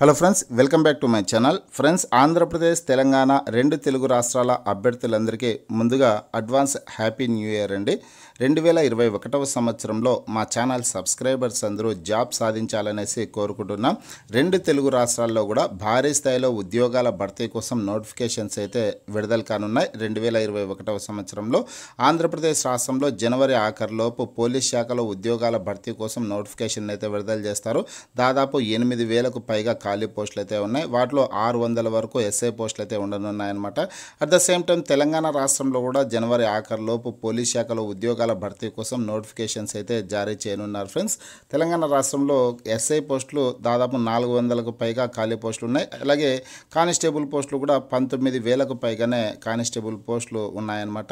hello friends welcome back to my channel friends Andhra Pradesh Telangana రెండు తెలుగు రాష్ట్రాల అభ్యర్థులందరికీ ముందుగా అడ్వాన్స్ హ్యాపీ న్యూ ఇయర్ అండి రెండు వేల ఇరవై ఒకటవ సంవత్సరంలో మా ఛానల్ సబ్స్క్రైబర్స్ అందరూ జాబ్ సాధించాలనేసి కోరుకుంటున్నాం రెండు తెలుగు రాష్ట్రాల్లో కూడా భారీ స్థాయిలో ఉద్యోగాల భర్తీ కోసం నోటిఫికేషన్స్ అయితే విడుదల కానున్నాయి రెండు వేల ఇరవై ఒకటవ సంవత్సరంలో ఆంధ్రప్రదేశ్ రాష్ట్రంలో జనవరి ఆఖరిలోపు పోలీస్ శాఖలో ఉద్యోగాల భర్తీ కోసం నోటిఫికేషన్ అయితే విడుదల చేస్తారు దాదాపు ఎనిమిది వేలకు పైగా ఖాళీ పోస్టులు అయితే ఉన్నాయి వాటిలో ఆరు వందల వరకు ఎస్ఐ పోస్టులు అయితే ఉండనున్నాయన్నమాట at the same time Telangana రాష్ట్రంలో కూడా జనవరి ఆఖరిలోపు పోలీస్ శాఖలో ఉద్యోగాల భర్తీ కోసం నోటిఫికేషన్స్ అయితే జారీ చేయనున్నారు ఫ్రెండ్స్ తెలంగాణ రాష్ట్రంలో ఎస్ఐ పోస్టులు దాదాపు నాలుగు వందలకు పైగా ఖాళీ పోస్టులు ఉన్నాయి అలాగే కానిస్టేబుల్ పోస్టులు కూడా పంతొమ్మిది వేలకు పైగానే కానిస్టేబుల్ పోస్టులు ఉన్నాయన్నమాట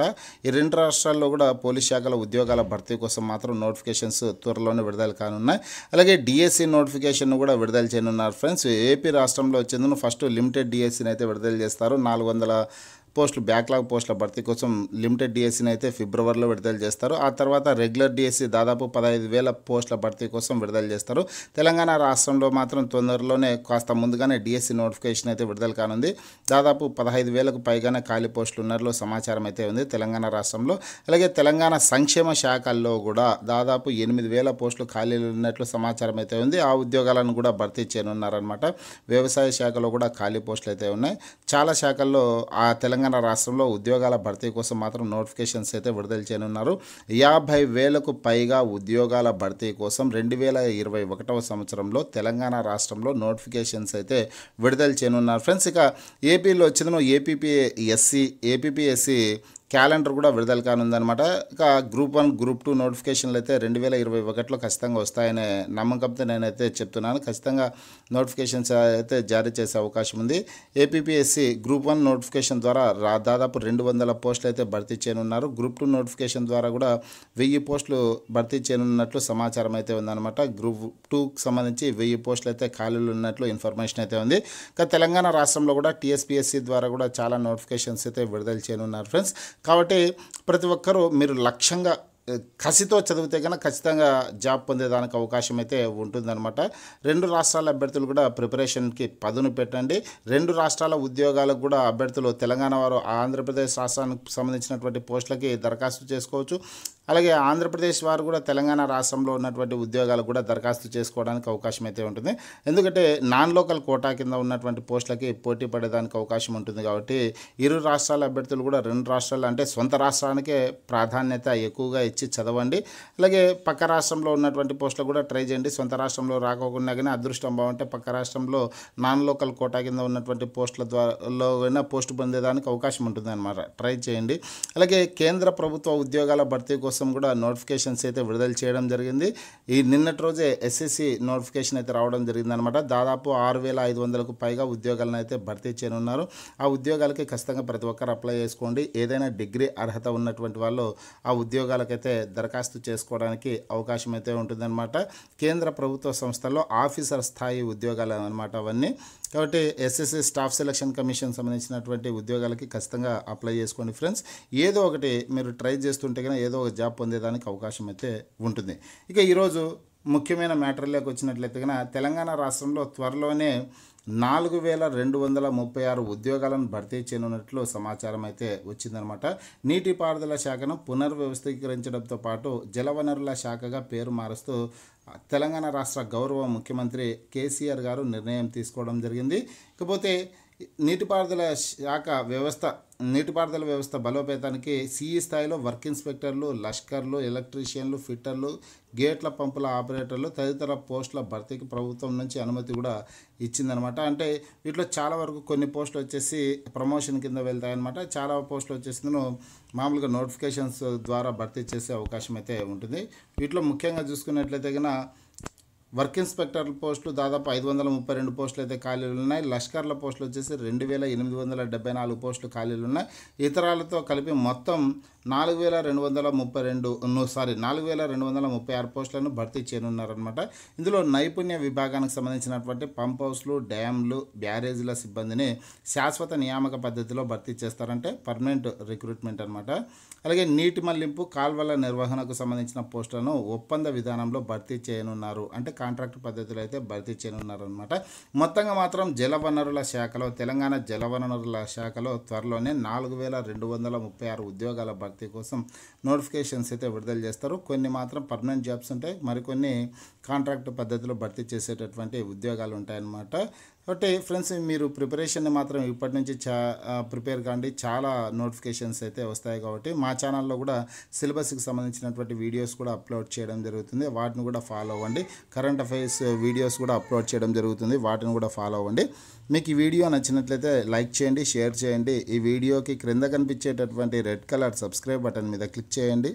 ఈ రెండు రాష్ట్రాల్లో కూడా పోలీస్ శాఖల ఉద్యోగాల భర్తీ కోసం మాత్రం నోటిఫికేషన్స్ త్వరలోనే విడుదల కానున్నాయి అలాగే డిఎస్సి నోటిఫికేషన్ కూడా విడుదల చేయనున్నారు ఫ్రెండ్స్ ఏపీ రాష్ట్రంలో చెందిన ఫస్ట్ లిమిటెడ్ డిఎస్సీని అయితే విడుదల చేస్తారు నాలుగు వందల పోస్టులు బ్యాక్లాగ్ పోస్టుల భర్తీ కోసం లిమిటెడ్ డిఎస్సీని అయితే ఫిబ్రవరిలో విడుదల చేస్తారు ఆ తర్వాత రెగ్యులర్ డిఎస్సీ దాదాపు పదహైదు వేల పోస్టుల భర్తీ కోసం విడుదల చేస్తారు తెలంగాణ రాష్ట్రంలో మాత్రం తొందరలోనే కాస్త ముందుగానే డిఎస్సీ నోటిఫికేషన్ అయితే విడుదల కానుంది దాదాపు పదహైదు వేలకు పైగానే ఖాళీ పోస్టులు ఉన్నట్లు సమాచారం అయితే ఉంది తెలంగాణ రాష్ట్రంలో అలాగే తెలంగాణ సంక్షేమ శాఖల్లో కూడా దాదాపు ఎనిమిది వేల పోస్టులు ఖాళీలు ఉన్నట్లు సమాచారం అయితే ఉంది ఆ ఉద్యోగాలను కూడా భర్తీ చేయనున్నారనమాట వ్యవసాయ శాఖలో కూడా ఖాళీ పోస్టులు అయితే ఉన్నాయి చాలా శాఖల్లో ఆ తెలంగాణ తెలంగాణ రాష్ట్రంలో ఉద్యోగాల భర్తీ కోసం మాత్రం నోటిఫికేషన్స్ అయితే విడుదల చేయనున్నారు యాభై వేలకు పైగా ఉద్యోగాల భర్తీ కోసం రెండు వేల ఇరవై ఒకటవ సంవత్సరంలో తెలంగాణ రాష్ట్రంలో నోటిఫికేషన్స్ అయితే విడుదల చేయనున్నారు ఫ్రెండ్స్ ఇక ఏపీలో వచ్చిన ఏపీపీ ఎస్సీ ఏపీపీఎస్సీ క్యాలెండర్ కూడా విడుదల కానుందనమాట ఇక గ్రూప్ వన్ గ్రూప్ టూ నోటిఫికేషన్లు అయితే రెండు వేల ఇరవై ఒకటిలో ఖచ్చితంగా వస్తాయనే నమ్మకంతో నేనైతే చెప్తున్నాను ఖచ్చితంగా నోటిఫికేషన్స్ అయితే జారీ చేసే అవకాశం ఉంది ఏపీపీఎస్సి గ్రూప్ వన్ నోటిఫికేషన్ ద్వారా రా దాదాపు రెండు వందల పోస్టులు అయితే భర్తీ చేయనున్నారు గ్రూప్ టూ నోటిఫికేషన్ ద్వారా కూడా వెయ్యి పోస్టులు భర్తీ చేయనున్నట్లు సమాచారం అయితే ఉందన్నమాట గ్రూప్ టూకి సంబంధించి వెయ్యి పోస్టులు అయితే ఖాళీలు ఉన్నట్లు ఇన్ఫర్మేషన్ అయితే ఉంది ఇక తెలంగాణ రాష్ట్రంలో కూడా టీఎస్పీఎస్సీ ద్వారా కూడా చాలా నోటిఫికేషన్స్ అయితే విడుదల చేయనున్నారు ఫ్రెండ్స్ కాబట్టి ప్రతి ఒక్కరూ మీరు లక్ష్యంగా కసితో చదివితే కనుక ఖచ్చితంగా జాబ్ పొందేదానికి అవకాశం అయితే ఉంటుందన్నమాట రెండు రాష్ట్రాల అభ్యర్థులు కూడా ప్రిపరేషన్కి పదును పెట్టండి రెండు రాష్ట్రాల ఉద్యోగాలకు కూడా అభ్యర్థులు తెలంగాణ వారు ఆంధ్రప్రదేశ్ రాష్ట్రానికి సంబంధించినటువంటి పోస్టులకి దరఖాస్తు చేసుకోవచ్చు అలాగే ఆంధ్రప్రదేశ్ వారు కూడా తెలంగాణ రాష్ట్రంలో ఉన్నటువంటి ఉద్యోగాలు కూడా దరఖాస్తు చేసుకోవడానికి అవకాశం అయితే ఉంటుంది ఎందుకంటే నాన్ లోకల్ కోటా కింద ఉన్నటువంటి పోస్టులకి పోటీ పడేదానికి అవకాశం ఉంటుంది కాబట్టి ఇరు రాష్ట్రాల అభ్యర్థులు కూడా రెండు రాష్ట్రాలు అంటే సొంత రాష్ట్రానికే ప్రాధాన్యత ఎక్కువగా ఇచ్చి చదవండి అలాగే పక్క రాష్ట్రంలో ఉన్నటువంటి పోస్టులు కూడా ట్రై చేయండి సొంత రాష్ట్రంలో రాకోకుండా కానీ అదృష్టం బాగుంటే పక్క రాష్ట్రంలో నాన్ లోకల్ కోటా కింద ఉన్నటువంటి పోస్టుల ద్వారా అయినా పోస్ట్ పొందేదానికి అవకాశం ఉంటుంది ట్రై చేయండి అలాగే కేంద్ర ప్రభుత్వ ఉద్యోగాల భర్తీ కోసం కోసం కూడా నోటిఫికేషన్స్ అయితే విడుదల చేయడం జరిగింది ఈ నిన్నటి రోజే ఎస్ఎస్సి నోటిఫికేషన్ అయితే రావడం జరిగిందనమాట దాదాపు ఆరు వేల ఐదు వందలకు పైగా ఉద్యోగాలను అయితే భర్తీ చేయనున్నారు ఆ ఉద్యోగాలకి ఖచ్చితంగా ప్రతి ఒక్కరు అప్లై చేసుకోండి ఏదైనా డిగ్రీ అర్హత ఉన్నటువంటి వాళ్ళు ఆ ఉద్యోగాలకైతే దరఖాస్తు చేసుకోవడానికి అవకాశం అయితే ఉంటుందన్నమాట కేంద్ర ప్రభుత్వ సంస్థల్లో ఆఫీసర్ స్థాయి ఉద్యోగాలు అనమాట అవన్నీ కాబట్టి ఎస్ఎస్ఎస్ స్టాఫ్ సెలక్షన్ కమిషన్ సంబంధించినటువంటి ఉద్యోగాలకి ఖచ్చితంగా అప్లై చేసుకోండి ఫ్రెండ్స్ ఏదో ఒకటి మీరు ట్రై చేస్తుంటే కనుక ఏదో ఒక జాబ్ పొందేదానికి అవకాశం అయితే ఉంటుంది ఇక ఈరోజు ముఖ్యమైన మ్యాటర్లోకి వచ్చినట్లయితే కనుక తెలంగాణ రాష్ట్రంలో త్వరలోనే నాలుగు వేల రెండు వందల ముప్పై ఆరు ఉద్యోగాలను భర్తీ చేయనున్నట్లు సమాచారం అయితే వచ్చిందనమాట నీటిపారుదల శాఖను పునర్వ్యవస్థీకరించడంతో పాటు జలవనరుల శాఖగా పేరు మారుస్తూ తెలంగాణ రాష్ట్ర గౌరవ ముఖ్యమంత్రి కేసీఆర్ గారు నిర్ణయం తీసుకోవడం జరిగింది ఇకపోతే నీటిపారుదల శాఖ వ్యవస్థ నీటిపారుదల వ్యవస్థ బలోపేతానికి సిఈ స్థాయిలో వర్క్ ఇన్స్పెక్టర్లు లష్కర్లు ఎలక్ట్రీషియన్లు ఫిట్టర్లు గేట్ల పంపుల ఆపరేటర్లు తదితర పోస్టుల భర్తీకి ప్రభుత్వం నుంచి అనుమతి కూడా ఇచ్చిందనమాట అంటే వీటిలో చాలా వరకు కొన్ని పోస్టులు వచ్చేసి ప్రమోషన్ కింద వెళ్తాయన్నమాట చాలా పోస్టులు వచ్చేసి మామూలుగా నోటిఫికేషన్స్ ద్వారా భర్తీ చేసే అవకాశం అయితే ఉంటుంది వీటిలో ముఖ్యంగా చూసుకున్నట్లయితే కన్నా వర్క్ ఇన్స్పెక్టర్ పోస్టులు దాదాపు ఐదు వందల ముప్పై రెండు పోస్టులు అయితే ఖాళీలు ఉన్నాయి లష్కర్ల పోస్టులు వచ్చేసి రెండు వేల ఎనిమిది వందల డెబ్బై నాలుగు పోస్టులు ఖాళీలు ఉన్నాయి ఇతరాలతో కలిపి మొత్తం నాలుగు వేల రెండు వందల ముప్పై రెండు సారీ నాలుగు వేల రెండు వందల ముప్పై ఆరు పోస్టులను భర్తీ చేయనున్నారనమాట ఇందులో నైపుణ్య విభాగానికి సంబంధించినటువంటి పంప్ హౌస్లు డ్యామ్లు బ్యారేజీల సిబ్బందిని శాశ్వత నియామక పద్ధతిలో భర్తీ చేస్తారంటే పర్మనెంట్ రిక్రూట్మెంట్ అనమాట అలాగే నీటి మళ్లింపు కాల్వల నిర్వహణకు సంబంధించిన పోస్టులను ఒప్పంద విధానంలో భర్తీ చేయనున్నారు అంటే కాంట్రాక్ట్ పద్ధతిలో అయితే భర్తీ చేయనున్నారనమాట మొత్తంగా మాత్రం జలవనరుల శాఖలో తెలంగాణ జలవనరుల శాఖలో త్వరలోనే నాలుగు వేల రెండు వందల ముప్పై ఆరు ఉద్యోగాల భర్తీ భర్తీ కోసం నోటిఫికేషన్స్ అయితే విడుదల చేస్తారు కొన్ని మాత్రం పర్మనెంట్ జాబ్స్ ఉంటాయి మరికొన్ని కాంట్రాక్ట్ పద్ధతిలో భర్తీ చేసేటటువంటి ఉద్యోగాలు ఉంటాయన్నమాట ఒకటి ఫ్రెండ్స్ మీరు ప్రిపరేషన్ మాత్రం ఇప్పటి నుంచి చా ప్రిపేర్ కాండి చాలా నోటిఫికేషన్స్ అయితే వస్తాయి కాబట్టి మా ఛానల్లో కూడా సిలబస్కి సంబంధించినటువంటి వీడియోస్ కూడా అప్లోడ్ చేయడం జరుగుతుంది వాటిని కూడా ఫాలో అవ్వండి కరెంట్ అఫైర్స్ వీడియోస్ కూడా అప్లోడ్ చేయడం జరుగుతుంది వాటిని కూడా ఫాలో అవ్వండి మీకు ఈ వీడియో నచ్చినట్లయితే లైక్ చేయండి షేర్ చేయండి ఈ వీడియోకి క్రింద కనిపించేటటువంటి రెడ్ కలర్ సబ్స్క్రైబ్ బటన్ మీద క్లిక్ చేయండి